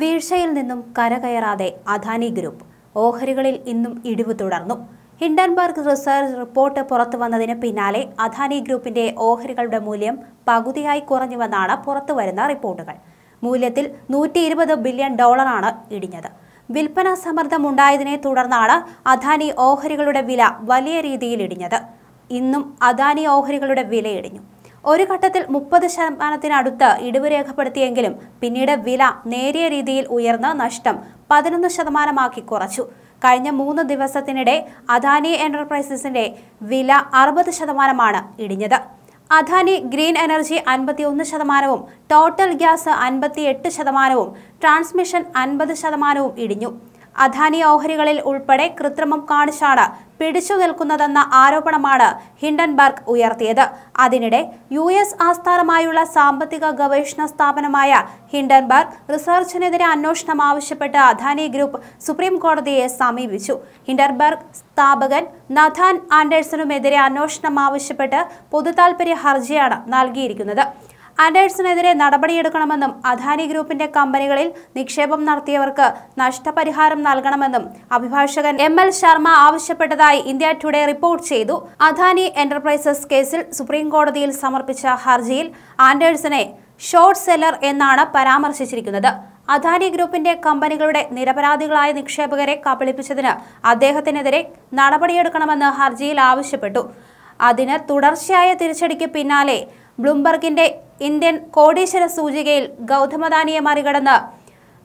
വീഴ്ചയിൽ നിന്നും കരകയറാതെ അദാനി ഗ്രൂപ്പ് ഓഹരികളിൽ ഇന്നും ഇടിവ് തുടർന്നു ഹിൻഡൻബർഗ് റിസർച്ച് റിപ്പോർട്ട് പുറത്തു വന്നതിന് പിന്നാലെ അദാനി ഗ്രൂപ്പിന്റെ ഓഹരികളുടെ മൂല്യം പകുതിയായി കുറഞ്ഞുവെന്നാണ് പുറത്തുവരുന്ന റിപ്പോർട്ടുകൾ മൂല്യത്തിൽ നൂറ്റി ഇരുപത് ബില്യൺ ഡോളറാണ് ഇടിഞ്ഞത് വിൽപ്പന സമ്മർദ്ദമുണ്ടായതിനെ തുടർന്നാണ് അദാനി ഓഹരികളുടെ വില വലിയ രീതിയിൽ ഇടിഞ്ഞത് ഇന്നും അദാനി ഓഹരികളുടെ വില ഇടിഞ്ഞു ഒരു ഘട്ടത്തിൽ മുപ്പത് ശതമാനത്തിനടുത്ത് ഇടിവ് രേഖപ്പെടുത്തിയെങ്കിലും പിന്നീട് വില നേരിയ രീതിയിൽ ഉയർന്ന് നഷ്ടം പതിനൊന്ന് ശതമാനമാക്കി കുറച്ചു കഴിഞ്ഞ മൂന്ന് ദിവസത്തിനിടെ അദാനി എന്റർപ്രൈസസിന്റെ വില അറുപത് ശതമാനമാണ് ഇടിഞ്ഞത് അദാനി ഗ്രീൻ എനർജി അൻപത്തിയൊന്ന് ശതമാനവും ടോട്ടൽ ഗ്യാസ് അൻപത്തിയെട്ട് ശതമാനവും ട്രാൻസ്മിഷൻ അൻപത് ശതമാനവും ഇടിഞ്ഞു അദാനി ഓഹരികളിൽ ഉൾപ്പെടെ കൃത്രിമം കാണിച്ചാണ് പിടിച്ചു നിൽക്കുന്നതെന്ന ആരോപണമാണ് ഹിൻഡൻബർഗ് ഉയർത്തിയത് അതിനിടെ യു എസ് ആസ്ഥാനമായുള്ള സാമ്പത്തിക ഗവേഷണ സ്ഥാപനമായ ഹിൻഡൻബർഗ് റിസർച്ചിനെതിരെ അന്വേഷണം ആവശ്യപ്പെട്ട് അധാനി ഗ്രൂപ്പ് സുപ്രീം കോടതിയെ സമീപിച്ചു ഹിൻഡൻബർഗ് സ്ഥാപകൻ നഥാൻ ആൻഡേഴ്സണുമെതിരെ അന്വേഷണം ആവശ്യപ്പെട്ട് പൊതുതാൽപര്യ ഹർജിയാണ് നൽകിയിരിക്കുന്നത് അഡേഴ്സിനെതിരെ നടപടിയെടുക്കണമെന്നും അദാനി ഗ്രൂപ്പിന്റെ കമ്പനികളിൽ നിക്ഷേപം നടത്തിയവർക്ക് നഷ്ടപരിഹാരം നൽകണമെന്നും അഭിഭാഷകൻ എം എൽ ശർമ്മ ആവശ്യപ്പെട്ടതായി ഇന്ത്യ ടുഡേ റിപ്പോർട്ട് ചെയ്തു അദാനി എന്റർപ്രൈസസ് കേസിൽ സുപ്രീം കോടതിയിൽ സമർപ്പിച്ച ഹർജിയിൽ ആൻഡേഴ്സിനെ ഷോർട്ട് സെല്ലർ എന്നാണ് പരാമർശിച്ചിരിക്കുന്നത് അദാനി ഗ്രൂപ്പിന്റെ കമ്പനികളുടെ നിരപരാധികളായ നിക്ഷേപകരെ കബളിപ്പിച്ചതിന് അദ്ദേഹത്തിനെതിരെ നടപടിയെടുക്കണമെന്ന് ഹർജിയിൽ ആവശ്യപ്പെട്ടു അതിന് തുടർച്ചയായ തിരിച്ചടിക്ക് പിന്നാലെ ബ്ലൂംബർഗിന്റെ ഇന്ത്യൻ കോടീശ്വര സൂചികയിൽ ഗൗതമദാനിയെ മറികടന്ന്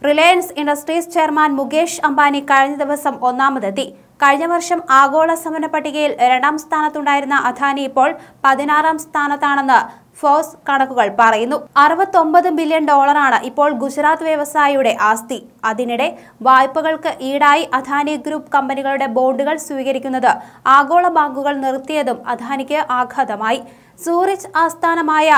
റിലയൻസ് ഇൻഡസ്ട്രീസ് ചെയർമാൻ മുകേഷ് അംബാനി കഴിഞ്ഞ ദിവസം ഒന്നാമതെത്തി കഴിഞ്ഞ വർഷം ആഗോള സമര പട്ടികയിൽ രണ്ടാം സ്ഥാനത്തുണ്ടായിരുന്ന അദാനി ഇപ്പോൾ പതിനാറാം സ്ഥാനത്താണെന്ന് ഫോസ് കണക്കുകൾ പറയുന്നു അറുപത്തൊമ്പത് ബില്യൺ ഡോളറാണ് ഇപ്പോൾ ഗുജറാത്ത് വ്യവസായിയുടെ ആസ്തി അതിനിടെ വായ്പകൾക്ക് ഈടായി അദാനി ഗ്രൂപ്പ് കമ്പനികളുടെ ബോണ്ടുകൾ സ്വീകരിക്കുന്നത് ആഗോള ബാങ്കുകൾ നിർത്തിയതും അദാനിക്ക് ആഘാതമായി സൂറിച്ച് ആസ്ഥാനമായ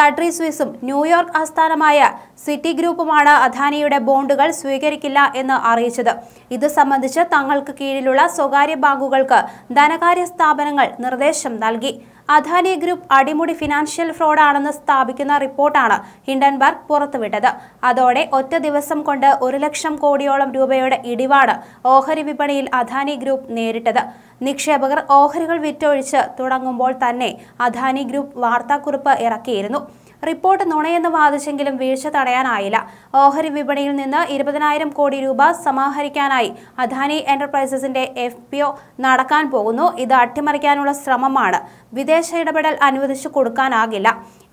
കട്രി സ്വിസും ന്യൂയോർക്ക് ആസ്ഥാനമായ സിറ്റി ഗ്രൂപ്പുമാണ് അദാനിയുടെ ബോണ്ടുകൾ സ്വീകരിക്കില്ല എന്ന് അറിയിച്ചത് ഇത് സംബന്ധിച്ച് തങ്ങൾക്ക് കീഴിലുള്ള സ്വകാര്യ ബാങ്കുകൾക്ക് ധനകാര്യ സ്ഥാപനങ്ങൾ നിർദ്ദേശം നൽകി അദാനി ഗ്രൂപ്പ് അടിമുടി ഫിനാൻഷ്യൽ ഫ്രോഡാണെന്ന് സ്ഥാപിക്കുന്ന റിപ്പോർട്ടാണ് ഹിൻഡൻബർഗ് പുറത്തുവിട്ടത് അതോടെ ഒറ്റ ദിവസം കൊണ്ട് ഒരു ലക്ഷം കോടിയോളം രൂപയുടെ ഇടിവാണ് ഓഹരി വിപണിയിൽ അദാനി ഗ്രൂപ്പ് നേരിട്ടത് നിക്ഷേപകർ ഓഹരികൾ വിറ്റൊഴിച്ച് തുടങ്ങുമ്പോൾ തന്നെ അദാനി ഗ്രൂപ്പ് വാർത്താക്കുറിപ്പ് ഇറക്കിയിരുന്നു റിപ്പോർട്ട് നുണയെന്ന് വാദിച്ചെങ്കിലും വീഴ്ച തടയാനായില്ല ഓഹരി വിപണിയിൽ നിന്ന് ഇരുപതിനായിരം കോടി രൂപ സമാഹരിക്കാനായി അദാനി എന്റർപ്രൈസസിന്റെ എഫ് പി ഒ നടക്കാൻ പോകുന്നു ഇത് അട്ടിമറിക്കാനുള്ള ശ്രമമാണ് വിദേശ ഇടപെടൽ അനുവദിച്ചു കൊടുക്കാനാകില്ല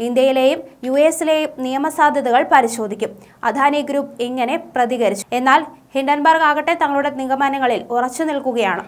ഇന്ത്യയിലെയും യു എസിലെയും നിയമസാധ്യതകൾ പരിശോധിക്കും അദാനി ഗ്രൂപ്പ് ഇങ്ങനെ പ്രതികരിച്ചു എന്നാൽ ഹിൻഡൻബർഗ് ആകട്ടെ തങ്ങളുടെ നിഗമനങ്ങളിൽ ഉറച്ചു നിൽക്കുകയാണ്